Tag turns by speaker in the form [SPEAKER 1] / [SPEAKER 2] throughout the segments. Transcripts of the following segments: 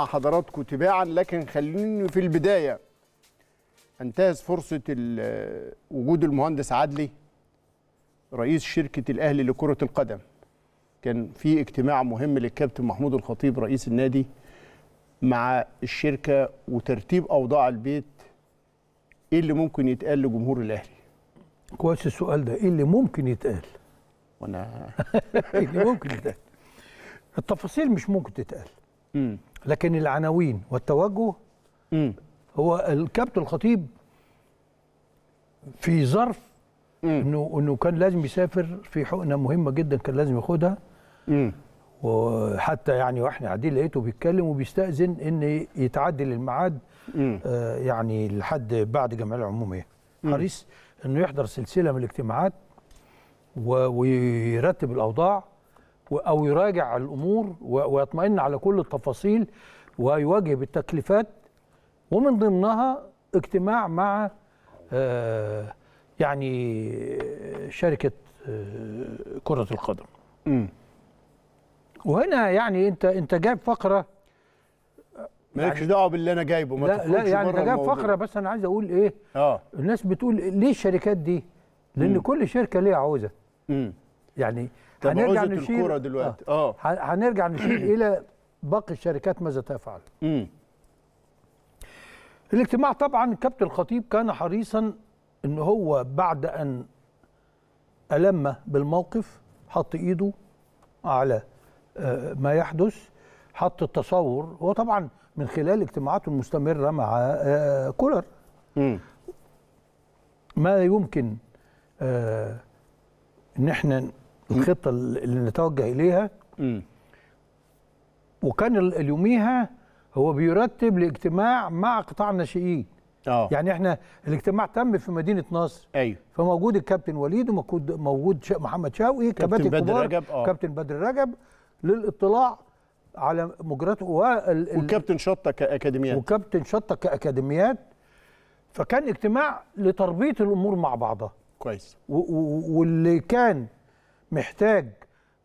[SPEAKER 1] مع حضراتكم تباعا لكن خليني في البدايه انتهز فرصه وجود المهندس عدلي رئيس شركه الاهلي لكره القدم كان في اجتماع مهم للكابتن محمود الخطيب رئيس النادي مع الشركه وترتيب اوضاع البيت ايه اللي ممكن يتقال لجمهور الاهلي كويس السؤال ده ايه اللي ممكن يتقال وانا ايه اللي ممكن يتقال التفاصيل مش ممكن تتقال لكن العناوين والتوجه م. هو الكابتن الخطيب في ظرف انه انه كان لازم يسافر في حقنه مهمه جدا كان لازم ياخدها وحتى يعني واحنا قاعدين لقيته بيتكلم وبيستاذن ان يتعدل الميعاد آه يعني لحد بعد جمعيه العموميه حريص انه يحضر سلسله من الاجتماعات ويرتب الاوضاع او يراجع الامور ويطمئن على كل التفاصيل ويواجه بالتكليفات ومن ضمنها اجتماع مع آه، يعني شركه آه، كره القدم وهنا يعني انت انت جايب فقره آه، مالكش يعني دعوه باللي انا جايبه ما لا لا يعني انت جايب فقره بس انا عايز اقول ايه اه الناس بتقول ليه الشركات دي لان مم. كل شركه ليها عوزه مم. يعني آه. آه. هنرجع نشير الكرة دلوقتي اه هنرجع نشير الى باقي الشركات ماذا تفعل امم الاجتماع طبعا كابتن الخطيب كان حريصا ان هو بعد ان ألم بالموقف حط ايده على آه، ما يحدث حط التصور هو طبعا من خلال اجتماعاته المستمره مع كولر ما يمكن ان احنا الخطه اللي نتوجه اليها م. وكان اليوميها هو بيرتب لاجتماع مع قطاع الناشئين اه يعني احنا الاجتماع تم في مدينه نصر ايوه فموجود الكابتن وليد وموجود موجود محمد شوقي كابتن بدر رجب آه. كابتن بدر رجب للاطلاع على مجراته وال... والكابتن شطه كاكاديميات وكابتن شطه كاكاديميات فكان اجتماع لتربيط الامور مع بعضها كويس واللي كان محتاج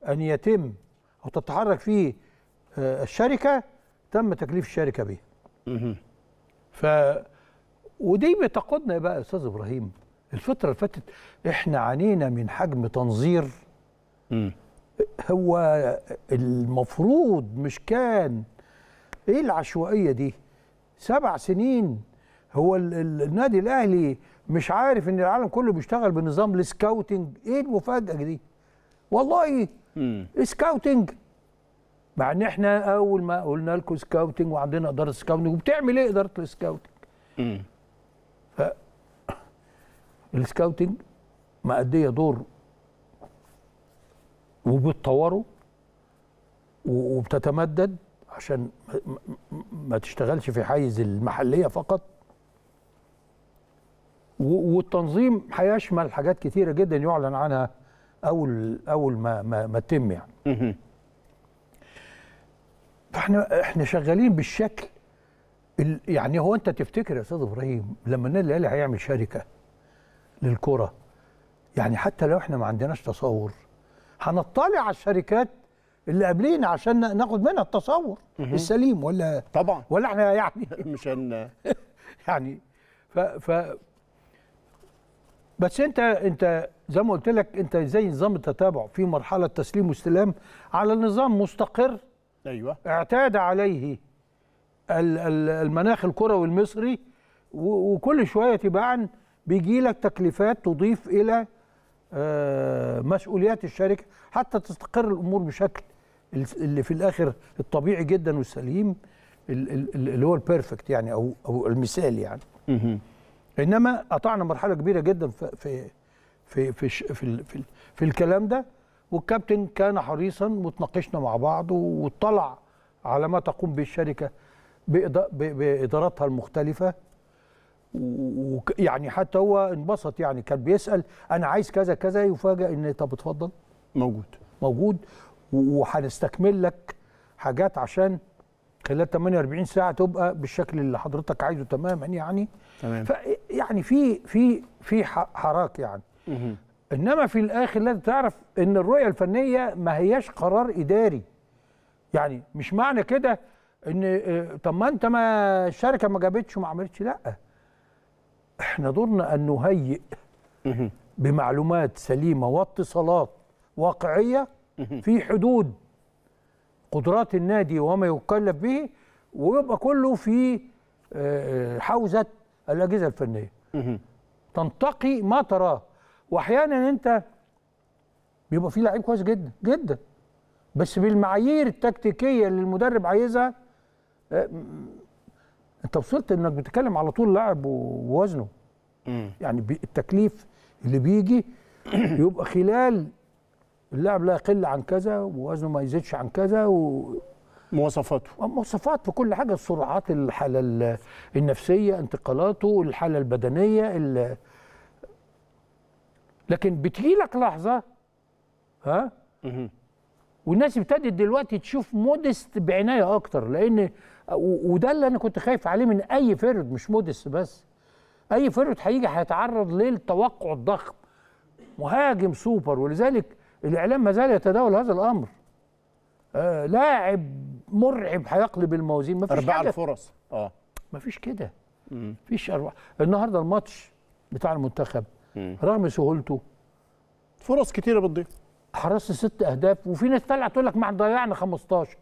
[SPEAKER 1] أن يتم أو تتحرك فيه آه، الشركة تم تكليف الشركة به ف ودي بتقودنا بقى يا أستاذ إبراهيم الفترة اللي فاتت إحنا عانينا من حجم تنظير هو المفروض مش كان ايه العشوائيه دي سبع سنين هو النادي الاهلي مش عارف ان العالم كله بيشتغل بنظام السكاوتنج ايه المفاجاه دي والله مم. سكاوتنج مع ان احنا اول ما قلنا لكم سكاوتنج وعندنا اداره سكاوتنج وبتعمل ايه اداره السكاوتنج؟ ف السكاوتنج مأديه دور وبتطوره وبتتمدد عشان ما تشتغلش في حيز المحليه فقط والتنظيم هيشمل حاجات كثيره جدا يعلن عنها اول اول ما ما, ما تم يعني فاحنا احنا شغالين بالشكل يعني هو انت تفتكر يا استاذ ابراهيم لما النادي الاهلي هيعمل شركه للكره يعني حتى لو احنا ما عندناش تصور هنطلع على الشركات اللي قابلين عشان ناخد منها التصور السليم ولا طبعا ولا احنا يعني مش هن يعني ف ف بس انت انت زي ما قلت لك انت زي نظام التتابع في مرحله تسليم واستلام على نظام مستقر ايوه اعتاد عليه المناخ الكروي المصري وكل شويه تباعا بيجي لك تكليفات تضيف الى آه، مسؤوليات الشركه حتى تستقر الامور بشكل اللي في الاخر الطبيعي جدا والسليم اللي هو البيرفكت يعني او او المثال يعني. انما قطعنا مرحله كبيره جدا في في في في, في, في, في الكلام ده والكابتن كان حريصا وتناقشنا مع بعض واطلع على ما تقوم به الشركه باداراتها المختلفه ويعني حتى هو انبسط يعني كان بيسال انا عايز كذا كذا يفاجئ ان طب اتفضل موجود موجود وهنستكمل لك حاجات عشان خلال 48 ساعه تبقى بالشكل اللي حضرتك عايزه تماما يعني تمام يعني في في في حراك يعني مه. انما في الاخر لازم تعرف ان الرؤيه الفنيه ما هياش قرار اداري يعني مش معنى كده ان آه، طب ما انت ما الشركه ما جابتش وما عملتش لا احنا دورنا ان نهيئ بمعلومات سليمه واتصالات واقعيه في حدود قدرات النادي وما يكلف به ويبقى كله في آه، حوزه الاجهزه الفنيه تنتقي ما تراه واحيانا انت بيبقى فيه لعيب كويس جدا جدا بس بالمعايير التكتيكيه اللي المدرب عايزها آه، انت وصلت انك بتتكلم على طول لاعب ووزنه يعني التكليف اللي بيجي يبقى خلال اللاعب لا يقل عن كذا ووزنه ما يزيدش عن كذا و مواصفاته مواصفات في كل حاجه السرعات الحاله النفسيه انتقالاته الحاله البدنيه لكن بتجي لك لحظه ها والناس ابتدت دلوقتي تشوف مودست بعنايه اكتر لان وده اللي انا كنت خايف عليه من اي فرد مش مودست بس اي فرد هيجي هيتعرض للتوقع الضخم مهاجم سوبر ولذلك الاعلام ما زال يتداول هذا الامر آه لاعب مرعب هيقلب الموازين مفيش ارباع حاجة. الفرص اه مفيش كده مفيش اربع النهارده الماتش بتاع المنتخب مم. رغم سهولته فرص كتيره بتضيع حرصت ست اهداف وفي ناس طالعه تقول لك ما ضيعنا 15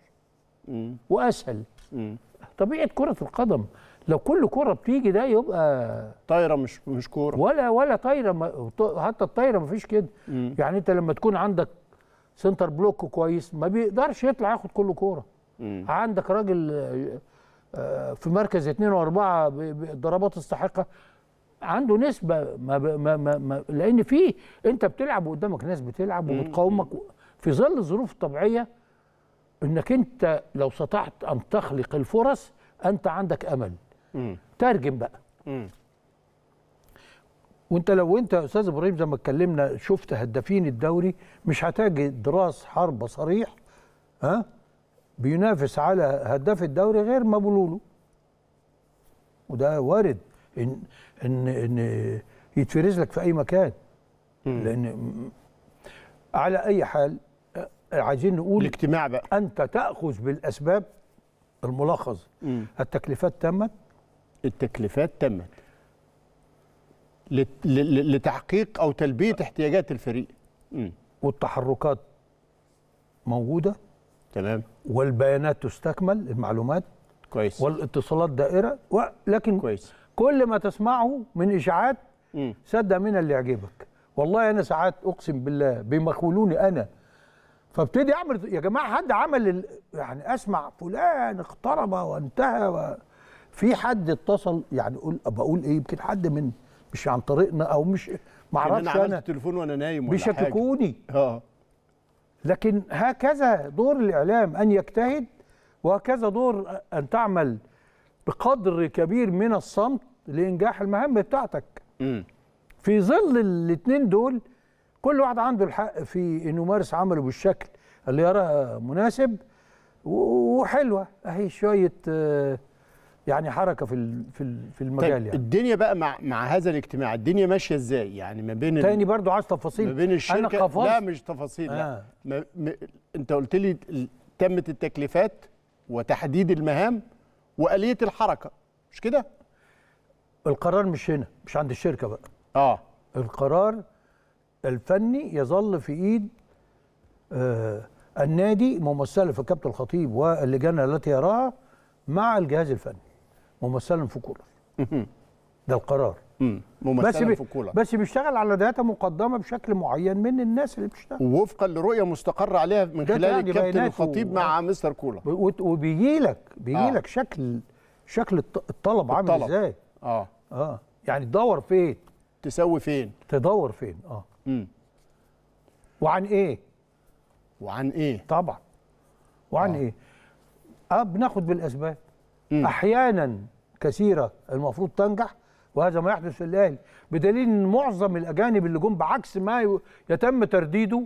[SPEAKER 1] مم. واسهل مم. طبيعه كره القدم لو كل كره بتيجي ده يبقى طايره مش مش كوره ولا ولا طايره ما... حتى الطايره ما فيش كده مم. يعني انت لما تكون عندك سنتر بلوك كويس ما بيقدرش يطلع ياخد كل كوره مم. عندك راجل آه، في مركز اثنين واربعه بالضربات الساحقه عنده نسبه ما ما ما ما لان في انت بتلعب وقدامك ناس بتلعب وبتقاومك في ظل الظروف الطبيعيه انك انت لو استطعت ان تخلق الفرص انت عندك امل مم. ترجم بقى مم. وانت لو انت يا استاذ ابراهيم زي ما اتكلمنا شفت هدافين الدوري مش هتجد راس حربه صريح ها بينافس على هداف الدوري غير مبولولو وده وارد ان ان ان يتفرز لك في اي مكان لان على اي حال عايزين نقول الاجتماع بقى انت تاخذ بالاسباب الملخص مم. التكليفات تمت التكليفات تمت لتحقيق او تلبيه احتياجات الفريق مم. والتحركات موجوده تمام والبيانات تستكمل المعلومات كويس والاتصالات دائره ولكن كويس كل ما تسمعه من اشاعات صدق من اللي يعجبك والله انا ساعات اقسم بالله بيمخولوني انا فابتدي اعمل يا جماعه حد عمل ال... يعني اسمع فلان اقترب وانتهى و... في حد اتصل يعني اقول بقول ايه يمكن حد من مش عن طريقنا او مش معرفش انا, انا, أنا التليفون وانا نايم ولا بيشككوني اه لكن هكذا دور الإعلام أن يجتهد وهكذا دور أن تعمل بقدر كبير من الصمت لإنجاح المهام بتاعتك في ظل الاثنين دول كل واحد عنده الحق في انه يمارس عمله بالشكل اللي يراه مناسب وحلوه اهي شويه آه، يعني حركه في في في المجال طيب يعني الدنيا بقى مع مع هذا الاجتماع الدنيا ماشيه ازاي يعني ما بين تاني برضو عايز تفاصيل ما بين الشركه أنا لا مش تفاصيل آه. لا ما ما انت قلت لي تمت التكليفات وتحديد المهام واليه الحركه مش كده القرار مش هنا مش عند الشركه بقى اه القرار الفني يظل في ايد آه النادي ممثله في كابتن الخطيب واللجان التي يراها مع الجهاز الفني ممثلا في كولر ده القرار ممثلا بس في كولر بس بيشتغل على داتا مقدمه بشكل معين من الناس اللي بتشتغل ووفقا لرؤيه مستقر عليها من خلال الكابتن الخطيب آه. و... مع مستر كولر وبيجي لك بيجي آه. لك شكل شكل الطلب عامل ازاي اه اه يعني تدور فين تسوي فين تدور فين اه امم وعن ايه وعن ايه طبعا وعن آه. ايه اه بناخد بالاسباب احيانا كثيره المفروض تنجح وهذا ما يحدث في الاهلي بدليل ان معظم الاجانب اللي جم بعكس ما يتم ترديده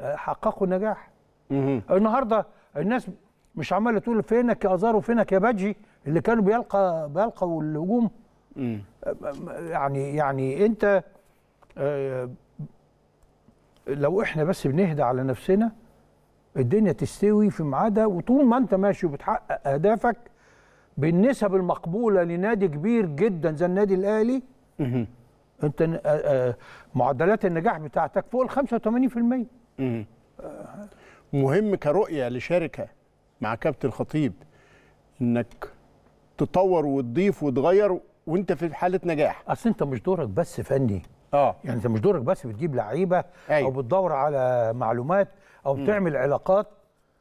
[SPEAKER 1] آه، حققوا نجاح النهارده الناس مش عماله تقول فينك يا ازار وفينك يا بجي اللي كانوا بيلقى بيلقوا الهجوم آه، يعني يعني انت آه، لو احنا بس بنهدى على نفسنا الدنيا تستوي في ميعادها وطول ما انت ماشي وبتحقق اهدافك بالنسب المقبوله لنادي كبير جدا زي النادي الاهلي انت آه، آه، معدلات النجاح بتاعتك فوق ال 85% مهم كرؤيه لشركه مع كابتن الخطيب انك تطور وتضيف وتغير وانت في حاله نجاح اصل انت مش دورك بس فني اه يعني انت مش دورك بس بتجيب لعيبه أيوه. او بتدور على معلومات او بتعمل م. علاقات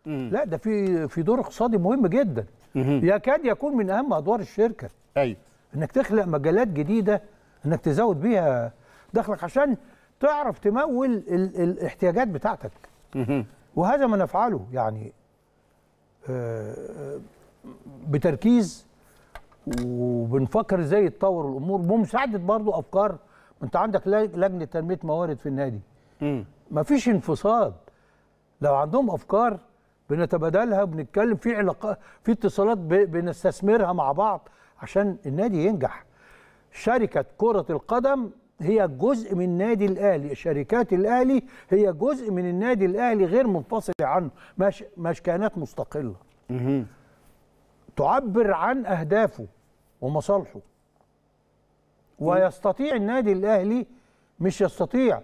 [SPEAKER 1] م. لا ده في في دور اقتصادي مهم جدا يكاد يكون من اهم ادوار الشركه ايوه انك تخلق مجالات جديده انك تزود بيها دخلك عشان تعرف تمول ال الاحتياجات بتاعتك وهذا ما نفعله يعني آه، بتركيز وبنفكر ازاي يتطور الامور بمساعده برضو افكار انت عندك لجنه تنميه موارد في النادي مفيش انفصال لو عندهم افكار بنتبادلها بنتكلم في علاقات في اتصالات بنستثمرها مع بعض عشان النادي ينجح شركه كره القدم هي جزء من النادي الاهلي شركات الاهلي هي جزء من النادي الاهلي غير منفصل عنه مش مش كانت مستقله تعبر عن اهدافه ومصالحه ويستطيع النادي الاهلي مش يستطيع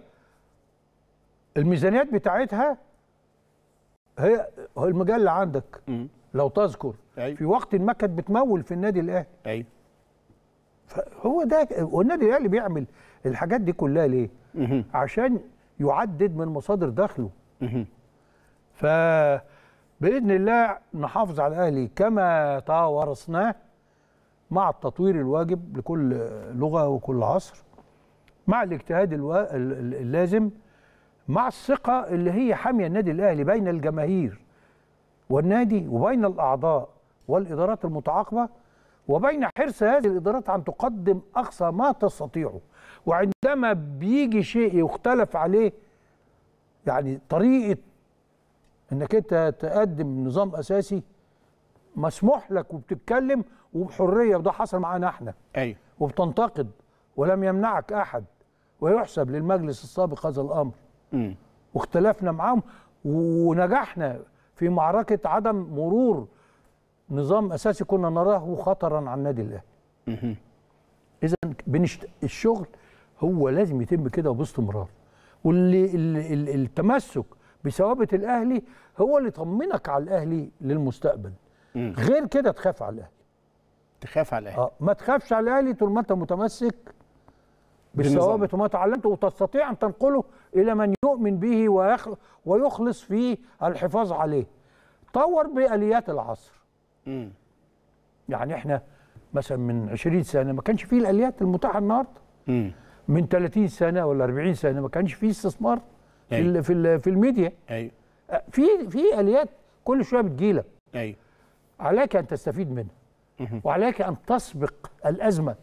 [SPEAKER 1] الميزانيات بتاعتها هي المجله اللي عندك مم. لو تذكر أي. في وقت ما كانت بتمول في النادي الاهلي ايوه فهو ده والنادي الاهلي بيعمل الحاجات دي كلها ليه؟ مم. عشان يعدد من مصادر دخله ف باذن الله نحافظ على الاهلي كما توارثناه مع التطوير الواجب لكل لغه وكل عصر مع الاجتهاد اللازم مع الثقه اللي هي حاميه النادي الاهلي بين الجماهير والنادي وبين الاعضاء والادارات المتعاقبه وبين حرص هذه الادارات ان تقدم اقصى ما تستطيعه وعندما بيجي شيء يختلف عليه يعني طريقه انك انت تقدم نظام اساسي مسموح لك وبتتكلم وبحريه وده حصل معانا احنا ايوه وبتنتقد ولم يمنعك احد ويحسب للمجلس السابق هذا الامر واختلفنا معاهم ونجحنا في معركه عدم مرور نظام اساسي كنا نراه خطرا على النادي الاهلي. اذا بنشت... الشغل هو لازم يتم كده وباستمرار واللي ال... التمسك بثوابت الاهلي هو اللي يطمنك على الاهلي للمستقبل. مم. غير كده تخاف على الاهلي. تخاف على الاهلي. اه ما تخافش على الاهلي طول ما انت متمسك بالثوابت وما تعلمته وتستطيع ان تنقله الى من يؤمن به ويخلص في الحفاظ عليه طور بآليات العصر م. يعني احنا مثلا من 20 سنة ما كانش فيه الآليات المتاحة النهاردة من 30 سنة ولا 40 سنة ما كانش فيه استثمار في في في الميديا ايوه في في آليات كل شوية بتجيلك ايوه عليك أن تستفيد منها وعليك أن تسبق الأزمة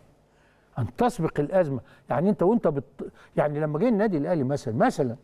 [SPEAKER 1] ان تسبق الازمه يعني انت وانت بت... يعني لما جه النادي الاهلي مثلا مثلا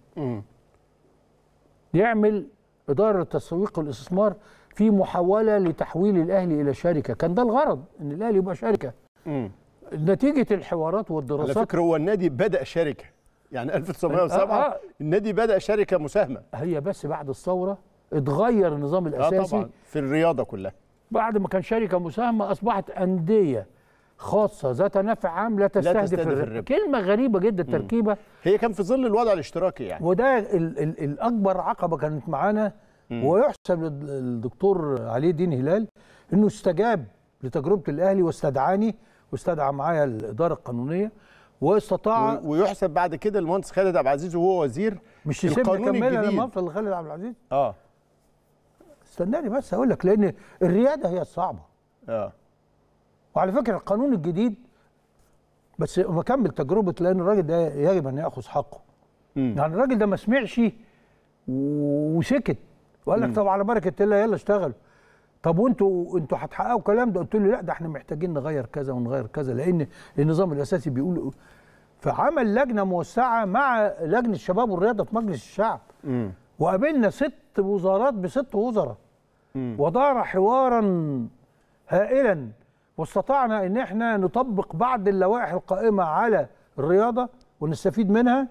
[SPEAKER 1] يعمل اداره التسويق والاستثمار في محاوله لتحويل الاهلي الى شركه كان ده الغرض ان الاهلي يبقى شركه م. نتيجه الحوارات والدراسات على فكره هو النادي بدا شركه يعني 1907 آه آه. النادي بدا شركه مساهمه هي بس بعد الثوره اتغير النظام آه الاساسي آه طبعا في الرياضه كلها بعد ما كان شركه مساهمه اصبحت انديه خاصة ذات نفع عام لا تستهدف, لا تستهدف الربح. الربح كلمة غريبة جدا تركيبة هي كان في ظل الوضع الاشتراكي يعني وده الـ الـ الأكبر عقبة كانت معانا ويحسب للدكتور علي دين هلال انه استجاب لتجربه الاهلي واستدعاني واستدعى معايا الاداره القانونيه واستطاع ويحسب بعد كده المهندس خالد عبد العزيز وهو وزير مش القانون الجديد لما اوصل لخالد عبد العزيز اه استناني بس اقول لك لان الرياده هي الصعبه اه وعلى فكره القانون الجديد بس بكمل تجربه لان الراجل ده يجب ان ياخذ حقه مم. يعني الراجل ده ما سمعش وسكت وقال لك طب على بركه الله يلا اشتغلوا طب وانتوا انتوا هتحققوا الكلام ده قلت له لا ده احنا محتاجين نغير كذا ونغير كذا لان النظام الاساسي بيقول فعمل لجنه موسعه مع لجنه الشباب والرياضه في مجلس الشعب مم. وقابلنا ست وزارات بست وزراء ودار حوارا هائلا واستطعنا ان احنا نطبق بعض اللوائح القائمه على الرياضه ونستفيد منها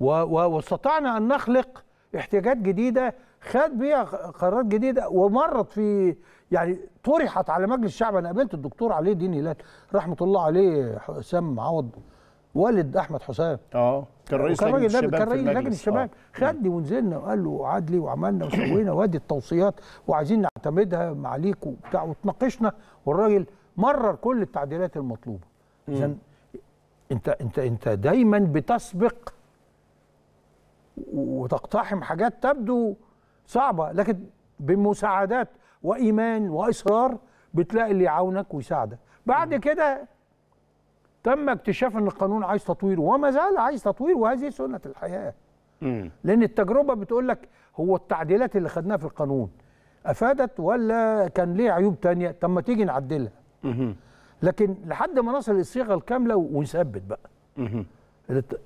[SPEAKER 1] واستطعنا ان نخلق احتياجات جديده خد بيها قرارات جديده ومرت في يعني طرحت على مجلس الشعب انا قابلت الدكتور علي الدين هلال رحمه الله عليه حسام عوض والد احمد حسام اه كان رئيس لجنه الشباب كان رئيس لجنه الشباب آه. خدني ونزلنا وقال له عدلي وعملنا وسوينا وادي التوصيات وعايزين نعتمدها معاليك وبتاع وتناقشنا والراجل مرر كل التعديلات المطلوبه اذا انت انت انت دايما بتسبق وتقتحم حاجات تبدو صعبه لكن بمساعدات وايمان واصرار بتلاقي اللي يعاونك ويساعدك بعد كده تم اكتشاف ان القانون عايز تطوير وما زال عايز تطوير وهذه سنه الحياه. مم. لان التجربه بتقول لك هو التعديلات اللي خدناها في القانون افادت ولا كان ليه عيوب تانية طب ما تيجي نعدلها. مم. لكن لحد ما نصل للصيغه الكامله ونثبت بقى.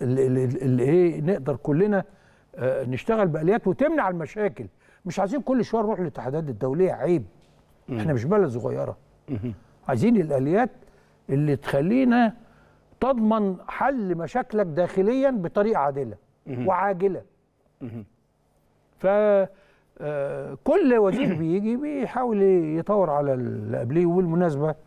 [SPEAKER 1] اللي ايه نقدر كلنا آه، نشتغل باليات وتمنع المشاكل مش عايزين كل شويه نروح للاتحادات الدوليه عيب احنا مش بلد صغيره عايزين الاليات اللي تخلينا تضمن حل مشاكلك داخليا بطريقه عادله وعاجله ف آه، كل وزير بيجي بيحاول يطور على اللي قبليه وبالمناسبه